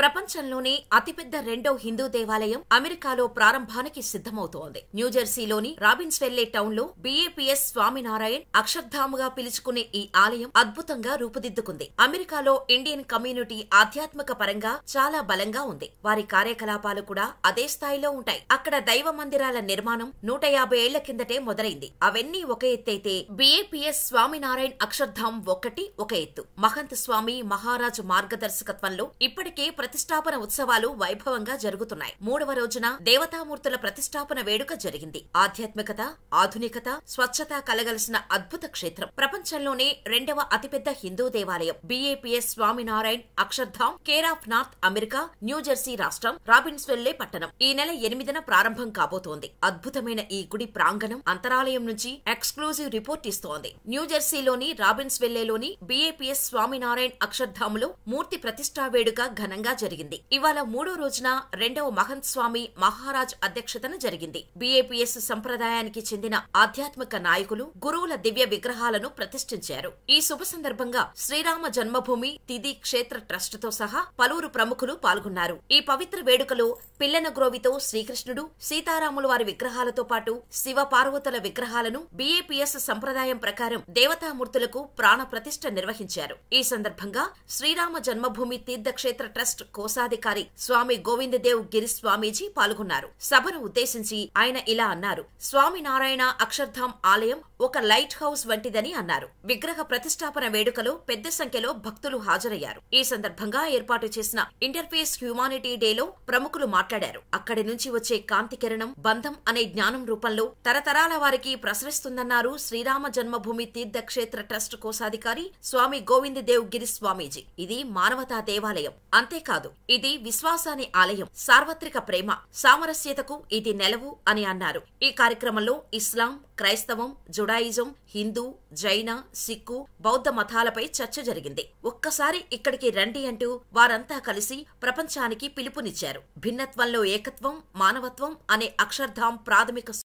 ప్రపంచంలోనే అతిపెద్ద రెండో హిందూ దేవాలయం అమెరికాలో ప్రారంభానికి సిద్ధమవుతోంది న్యూజెర్సీలోని రాబిన్స్ వెల్లే టౌన్ లో బీఏపీఎస్ స్వామినారాయణ్ అక్షర్ధాముగా పిలుచుకునే ఈ ఆలయం అద్భుతంగా రూపుదిద్దుకుంది అమెరికాలో ఇండియన్ కమ్యూనిటీ ఆధ్యాత్మిక పరంగా చాలా బలంగా ఉంది వారి కార్యకలాపాలు కూడా అదే స్థాయిలో ఉంటాయి అక్కడ దైవ మందిరాల నిర్మాణం నూట యాభై ఏళ్ల కిందటే మొదలైంది అవన్నీ ఒక ఎత్తైతే బీఏపీఎస్ స్వామినారాయణ్ అక్షర్ధాం ఒక్కటి ఒక ఎత్తు మహంత్ స్వామి మహారాజు మార్గదర్శకత్వంలో ఇప్పటికే ప్రతిష్టాపన ఉత్సవాలు వైభవంగా జరుగుతున్నాయి మూడవ రోజున దేవతామూర్తుల ప్రతిష్టాపన వేడుక జరిగింది ఆధ్యాత్మికత ఆధునికత స్వచ్ఛత కలగలసిన అద్భుత క్షేత్రం ప్రపంచంలోనే రెండవ అతిపెద్ద హిందూ దేవాలయం BAPS Swaminarayan Akshardham care of North America New Jersey రాష్ట్రం రాబిన్స్వెల్లే పట్టణం ఈ నెల ఎనిమిదిన ప్రారంభం కాబోతోంది అద్భుతమైన ఈ గుడి ప్రాంగణం అంతరాలయం నుంచి ఎక్స్క్లూజివ్ రిపోర్ట్ ఇస్తోంది న్యూజెర్సీలోని రాబిన్స్వెల్లేలోని బీఏపీఎస్ స్వామినారాయణ్ అక్షర్ధాములో మూర్తి ప్రతిష్టా వేడుక ఘనంగా జరిగింది ఇవాళ మూడో రోజున రెండవ మహంత్ స్వామి మహారాజ్ అధ్యక్షతన జరిగింది బీఏపీఎస్ సంప్రదాయానికి చెందిన ఆధ్యాత్మిక నాయకులు గురువుల దివ్య విగ్రహాలను ప్రతిష్ఠించారు ఈ శుభ సందర్భంగా శ్రీరామ జన్మభూమి తిది క్షేత్ర ట్రస్ట్ తో సహా పలువురు ప్రముఖులు పాల్గొన్నారు ఈ పవిత్ర వేడుకలో పిల్లన గ్రోవితో శ్రీకృష్ణుడు సీతారాముల వారి విగ్రహాలతో పాటు శివ పార్వతుల విగ్రహాలను బీఏపీఎస్ సంప్రదాయం ప్రకారం దేవతామూర్తులకు ప్రాణ ప్రతిష్ఠ నిర్వహించారు ఈ సందర్భంగా శ్రీరామ జన్మభూమి తీర్థక్షేత్ర ట్రస్ట్ కోశాధికారి స్వామి గోవిందదేవ్ గిరి స్వామీజీ పాల్గొన్నారు సభను ఉద్దేశించి ఆయన ఇలా అన్నారు స్వామినారాయణ అక్షర్ధాం ఆలయం ఒక లైట్ హౌస్ వంటిదని అన్నారు విగ్రహ ప్రతిష్టాపన వేడుకలో పెద్ద సంఖ్యలో భక్తులు హాజరయ్యారు ఈ సందర్భంగా ఏర్పాటు చేసిన ఇంటర్ఫేస్ హ్యూమానిటీ డేలో ప్రముఖులు మాట్లాడారు అక్కడి నుంచి వచ్చే కాంతి కిరణం బంధం అనే జ్ఞానం రూపంలో తరతరాల వారికి ప్రసరిస్తుందన్నారు శ్రీరామ జన్మభూమి తీర్థక్షేత్ర ట్రస్ట్ కోశాధికారి స్వామి గోవిందదేవ్ గిరి స్వామీజీ ఇది మానవతా దేవాలయం అంతేకాదు కాదు ఇది విశ్వాసాని ఆలయం సార్వత్రిక ప్రేమ సామరస్యతకు ఇది నెలవు అని అన్నారు ఈ కార్యక్రమంలో ఇస్లాం క్రైస్తవం జుడాయిజం హిందూ జైన సిక్కు బౌద్ధ మతాలపై చర్చ జరిగింది ఒక్కసారి ఇక్కడికి రండి అంటూ వారంతా కలిసి ప్రపంచానికి పిలుపునిచ్చారు భిన్నత్వంలో ఏకత్వం మానవత్వం అనే అక్షర్ధాం ప్రాథమిక